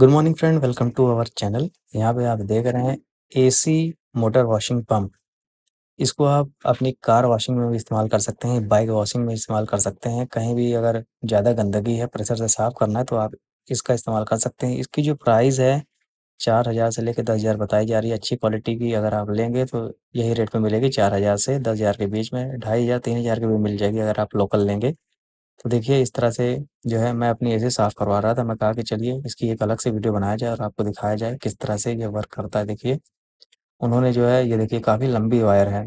good morning friend welcome to our channel यहाँ पे आप देख रहे हैं एसी मोटर वॉशिंग पंप इसको आप अपनी कार वॉशिंग में भी इस्तेमाल कर सकते हैं बाइक वॉशिंग में इस्तेमाल कर सकते हैं कहीं भी अगर ज़्यादा गंदगी है प्रेशर से साफ करना है तो आप इसका इस्तेमाल कर सकते हैं इसकी जो प्राइस है चार हज़ार से लेकर दस हज़ार बताई जा रही है अच्छी क्वालिटी की अगर आप लेंगे तो यही रेट में मिलेगी चार हज़ार से दस हज़ार के बीच में ढाई हज़ार तीन हज़ार के भी मिल जाएगी अगर आप लोकल लेंगे तो देखिए इस तरह से जो है मैं अपनी ऐसे साफ करवा रहा था मैं कहा कि चलिए इसकी एक अलग से वीडियो बनाया जाए और आपको दिखाया जाए किस तरह से ये वर्क करता है देखिए उन्होंने जो है ये देखिए काफ़ी लंबी वायर है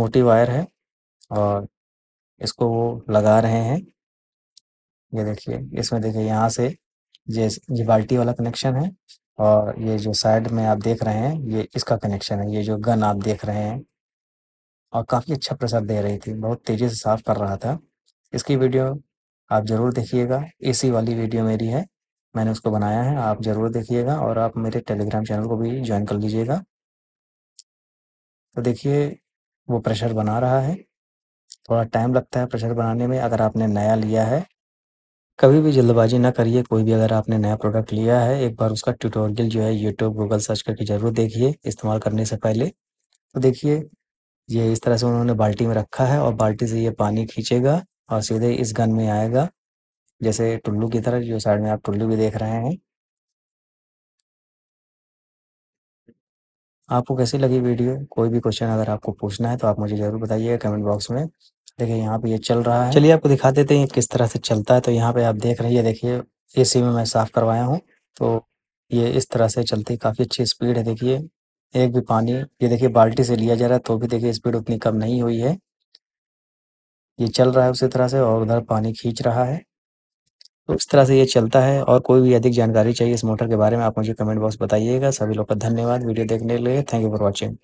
मोटी वायर है और इसको वो लगा रहे हैं ये देखिए इसमें देखिए यहाँ से ये ये बाल्टी वाला कनेक्शन है और ये जो साइड में आप देख रहे हैं ये इसका कनेक्शन है ये जो गन आप देख रहे हैं और काफ़ी अच्छा प्रेशर दे रही थी बहुत तेज़ी से साफ कर रहा था इसकी वीडियो आप ज़रूर देखिएगा इसी वाली वीडियो मेरी है मैंने उसको बनाया है आप ज़रूर देखिएगा और आप मेरे टेलीग्राम चैनल को भी ज्वाइन कर लीजिएगा तो देखिए वो प्रेशर बना रहा है थोड़ा टाइम लगता है प्रेशर बनाने में अगर आपने नया लिया है कभी भी जल्दबाजी ना करिए कोई भी अगर आपने नया प्रोडक्ट लिया है एक बार उसका ट्यूटोरियल जो है यूट्यूब गूगल सर्च करके ज़रूर देखिए इस्तेमाल करने से पहले तो देखिए ये इस तरह से उन्होंने बाल्टी में रखा है और बाल्टी से ये पानी खींचेगा और सीधे इस गन में आएगा जैसे टुल्लू की तरह जो साइड में आप टुल्लू भी देख रहे हैं आपको कैसी लगी वीडियो कोई भी क्वेश्चन अगर आपको पूछना है तो आप मुझे जरूर बताइए कमेंट बॉक्स में देखिए यहाँ पे ये चल रहा है चलिए आपको दिखा देते हैं किस तरह से चलता है तो यहाँ पे आप देख रही है देखिए एसी में मैं साफ करवाया हूँ तो ये इस तरह से चलती है काफ़ी अच्छी स्पीड है देखिए एक भी पानी ये देखिए बाल्टी से लिया जा रहा है तो भी देखिए स्पीड उतनी कम नहीं हुई है ये चल रहा है उसी तरह से और उधर पानी खींच रहा है तो इस तरह से ये चलता है और कोई भी अधिक जानकारी चाहिए इस मोटर के बारे में आप मुझे कमेंट बॉक्स बताइएगा सभी लोग का धन्यवाद वीडियो देखने के लिए थैंक यू फॉर वॉचिंग